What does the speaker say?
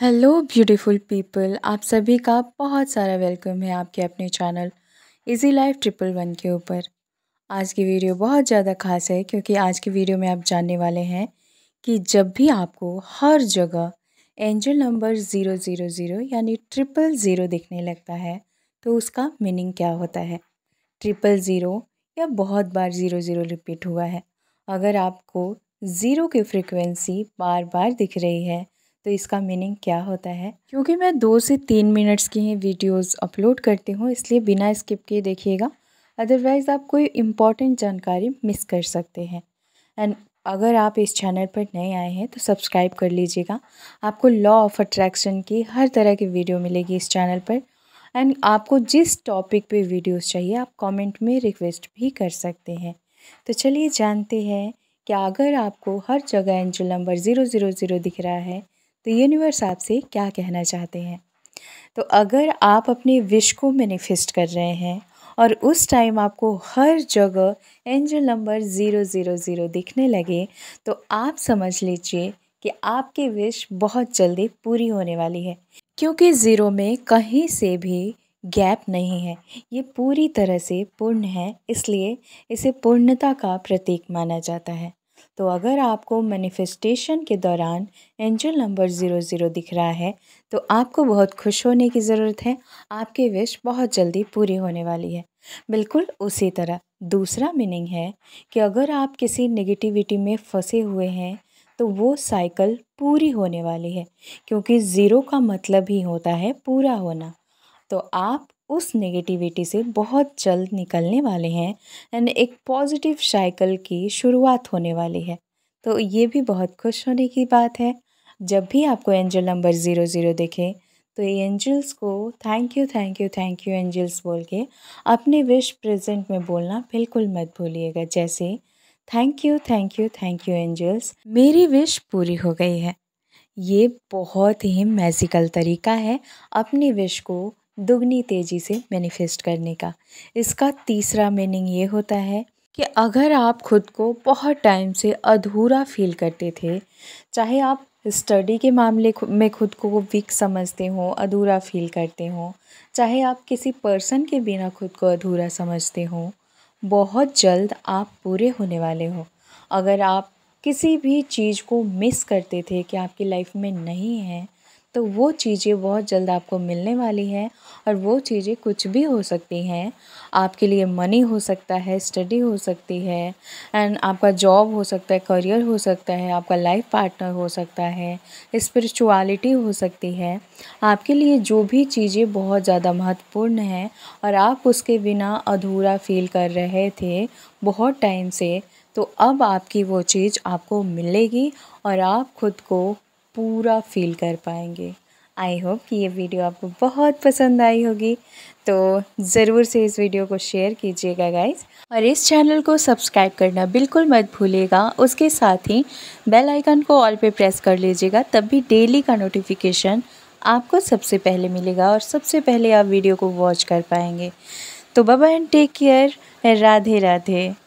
hello beautiful people आप सभी का बहुत सारा वेलकम है आपके अपने channel easy life triple one के ऊपर आज की वीडियो बहुत ज़्यादा खास है क्योंकि आज की वीडियो में आप जानने वाले हैं कि जब भी आपको हर जगह angel number zero zero zero यानी ट्रिपल ज़ीरो दिखने लगता है तो उसका मीनिंग क्या होता है ट्रिपल ज़ीरो या बहुत बार ज़ीरो ज़ीरो रिपीट हुआ है अगर आपको ज़ीरो की फ्रिक्वेंसी बार बार दिख रही है तो इसका मीनिंग क्या होता है क्योंकि मैं दो से तीन मिनट्स की ही वीडियोस अपलोड करती हूँ इसलिए बिना स्किप किए देखिएगा अदरवाइज़ आप कोई इम्पॉर्टेंट जानकारी मिस कर सकते हैं एंड अगर आप इस चैनल पर नए आए हैं तो सब्सक्राइब कर लीजिएगा आपको लॉ ऑफ अट्रैक्शन की हर तरह की वीडियो मिलेगी इस चैनल पर एंड आपको जिस टॉपिक पे वीडियोस चाहिए आप कमेंट में रिक्वेस्ट भी कर सकते हैं तो चलिए जानते हैं कि अगर आपको हर जगह angel number zero zero zero दिख रहा है तो यूनिवर्स आपसे क्या कहना चाहते हैं तो अगर आप अपने विश को मैनिफेस्ट कर रहे हैं और उस टाइम आपको हर जगह angel number zero zero zero दिखने लगे तो आप समझ लीजिए कि आपकी विश बहुत जल्दी पूरी होने वाली है क्योंकि ज़ीरो में कहीं से भी गैप नहीं है ये पूरी तरह से पूर्ण है इसलिए इसे पूर्णता का प्रतीक माना जाता है तो अगर आपको मैनिफेस्टेशन के दौरान एंजल नंबर ज़ीरो ज़ीरो दिख रहा है तो आपको बहुत खुश होने की ज़रूरत है आपकी विश बहुत जल्दी पूरी होने वाली है बिल्कुल उसी तरह दूसरा मीनिंग है कि अगर आप किसी नेगेटिविटी में फंसे हुए हैं तो वो साइकिल पूरी होने वाली है क्योंकि ज़ीरो का मतलब ही होता है पूरा होना तो आप उस नेगेटिविटी से बहुत जल्द निकलने वाले हैं एंड एक पॉजिटिव साइकिल की शुरुआत होने वाली है तो ये भी बहुत खुश होने की बात है जब भी आपको एंजल नंबर ज़ीरो ज़ीरो देखें तो ये एंजल्स को thank you thank you thank you angels बोल के अपने विश प्रेजेंट में बोलना बिल्कुल मत भूलिएगा जैसे thank you thank you thank you angels मेरी विश पूरी हो गई है ये बहुत ही मैजिकल तरीका है अपनी विश को दुगनी तेज़ी से मैनिफेस्ट करने का इसका तीसरा मीनिंग ये होता है कि अगर आप खुद को बहुत टाइम से अधूरा फील करते थे चाहे आप स्टडी के मामले में खुद को वीक समझते हों अधूरा फील करते हों चाहे आप किसी पर्सन के बिना खुद को अधूरा समझते हों बहुत जल्द आप पूरे होने वाले हो अगर आप किसी भी चीज़ को मिस करते थे कि आपकी लाइफ में नहीं है तो वो चीज़ें बहुत जल्द आपको मिलने वाली हैं और वो चीज़ें कुछ भी हो सकती हैं आपके लिए मनी हो सकता है स्टडी हो सकती है एंड आपका जॉब हो सकता है करियर हो सकता है आपका लाइफ पार्टनर हो सकता है स्पिरिचुअलिटी हो सकती है आपके लिए जो भी चीज़ें बहुत ज़्यादा महत्वपूर्ण हैं और आप उसके बिना अधूरा फील कर रहे थे बहुत टाइम से तो अब आपकी वो चीज़ आपको मिलेगी और आप खुद को पूरा फील कर पाएंगे आई होप कि ये वीडियो आपको बहुत पसंद आई होगी तो ज़रूर से इस वीडियो को शेयर कीजिएगा गाइज और इस चैनल को सब्सक्राइब करना बिल्कुल मत भूलिएगा उसके साथ ही बेल आइकन को ऑल पे प्रेस कर लीजिएगा तब भी डेली का नोटिफिकेशन आपको सबसे पहले मिलेगा और सबसे पहले आप वीडियो को वॉच कर पाएंगे तो बाबा and take care Radhe Radhe